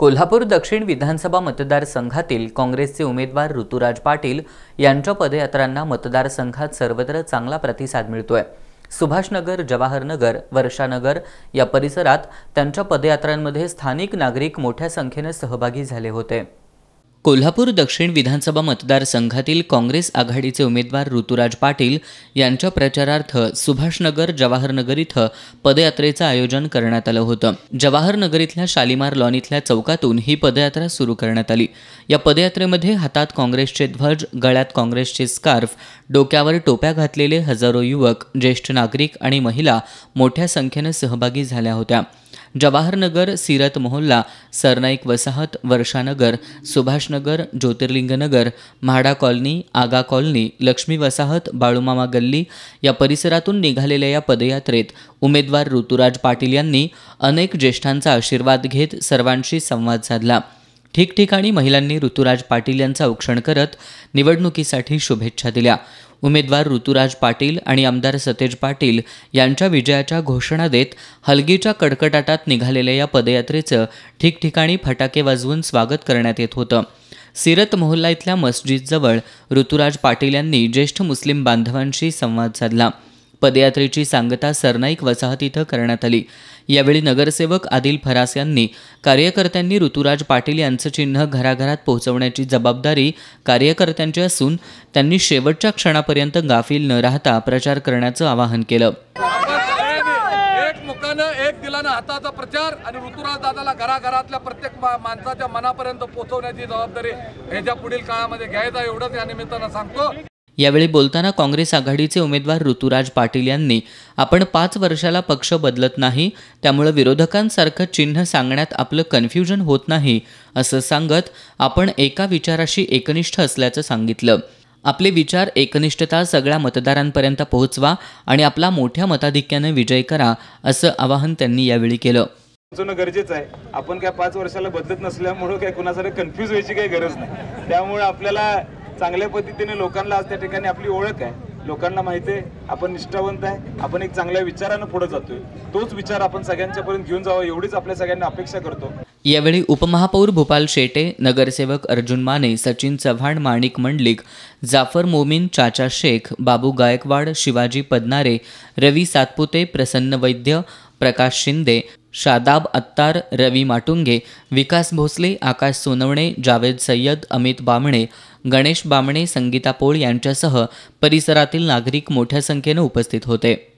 कोल्हापूर दक्षिण विधानसभा मतदारसंघातील काँग्रेसचे उमेदवार ऋतुराज पाटील यांच्या पदयात्रांना मतदारसंघात सर्वत्र चांगला प्रतिसाद मिळतोय सुभाषनगर जवाहरनगर वर्षानगर या परिसरात त्यांच्या पदयात्रांमध्ये स्थानिक नागरिक मोठ्या संख्येनं सहभागी झाले होते कोल्हापूर दक्षिण विधानसभा मतदारसंघातील काँग्रेस आघाडीचे उमेदवार ऋतुराज पाटील यांच्या प्रचारार्थ सुभाषनगर जवाहरनगर इथं पदयात्रेचं आयोजन करण्यात आलं होतं जवाहरनगर इथल्या शालिमार लॉन इथल्या चौकातून ही पदयात्रा सुरू करण्यात आली या पदयात्रेमध्ये हातात काँग्रेसचे ध्वज गळ्यात काँग्रेसचे स्कार्फ डोक्यावर टोप्या घातलेले हजारो युवक ज्येष्ठ नागरिक आणि महिला मोठ्या संख्येनं सहभागी झाल्या होत्या जवाहरनगर सिरत मोहल्ला सरनाईक वसाहत वर्षानगर सुभाषनगर ज्योतिर्लिंगनगर म्हाडा कॉलनी आगा कॉलनी लक्ष्मी वसाहत बाळूमामा गल्ली या परिसरातून निघालेल्या या पदयात्रेत उमेदवार ऋतुराज पाटील यांनी अनेक ज्येष्ठांचा आशीर्वाद घेत सर्वांशी संवाद साधला ठिकठिकाणी महिलांनी ऋतुराज पाटील यांचं औक्षण करत निवडणुकीसाठी शुभेच्छा दिल्या उमेदवार ऋतुराज पाटील आणि आमदार सतेज पाटील यांच्या विजयाच्या घोषणा देत हलगीच्या कडकडाटात निघालेल्या या पदयात्रेचं ठिकठिकाणी फटाके वाजवून स्वागत करण्यात येत होतं सिरत मोहल्ला इथल्या मस्जिदजवळ ऋतुराज पाटील यांनी ज्येष्ठ मुस्लिम बांधवांशी संवाद साधला पदयात्रेची सांगता सरनाईक वसाहत इथं करण्यात आली यावेळी नगरसेवक आदिल फरास यांनी कार्यकर्त्यांनी ऋतुराज पाटील यांचं चिन्ह घराघरात पोहोचवण्याची जबाबदारी कार्यकर्त्यांची असून त्यांनी शेवटच्या क्षणापर्यंत गाफील न राहता प्रचार करण्याचं आवाहन केलं एक दिलानं हाताचा प्रचार आणि ऋतुराज दादाला घराघरातल्या प्रत्येक माणसाच्या मनापर्यंत पोहोचवण्याची जबाबदारी ह्याच्या पुढील काळामध्ये घ्यायचा एवढंच या निमित्तानं सांगतो यावेळी बोलताना काँग्रेस आघाडीचे उमेदवार ऋतुराज पाटील यांनी आपण पाच वर्षाला पक्ष बदलत नाही त्यामुळे विरोधकांसारखं चिन्ह सांगण्यात आपलं कन्फ्युजन होत नाही असं सांगत आपण एका विचाराशी एकनिष्ठ असल्याचं सांगितलं आपले विचार एकनिष्ठता सगळ्या मतदारांपर्यंत पोहोचवा आणि आपला मोठ्या मताधिक्यानं विजय करा असं आवाहन त्यांनी यावेळी केलं पोहोचवणं गरजेचं आहे आपण काय पाच वर्षाला बदलत नसल्यामुळं काय कुणासाठी कन्फ्यूज व्हायची काही गरज नाही त्यामुळे आपल्याला चांगल्या पद्धतीने लोकांना आज त्या ठिकाणी आपली ओळख आहे लोकांना माहिती आहे आपण निष्ठावंत आहे आपण एक चांगल्या विचारानं पुढे जातोय तोच विचार आपण सगळ्यांच्या पर्यंत घेऊन जावा एवढीच आपल्या सगळ्यांना अपेक्षा करतो यावेळी उपमहापौर भोपाल शेटे नगरसेवक अर्जुन माने सचिन चव्हाण माणिक मंडलिक जाफर मोमीन चाचा शेख बाबू गायकवाड शिवाजी पदनारे रवी सातपुते प्रसन्न वैद्य प्रकाश शिंदे शादाब अत्तार रवी माटुंगे विकास भोसले आकाश सोनवणे जावेद सय्यद अमित बामणे गणेश बामणे संगीता पोळ यांच्यासह परिसरातील नागरिक मोठ्या संख्येनं उपस्थित होते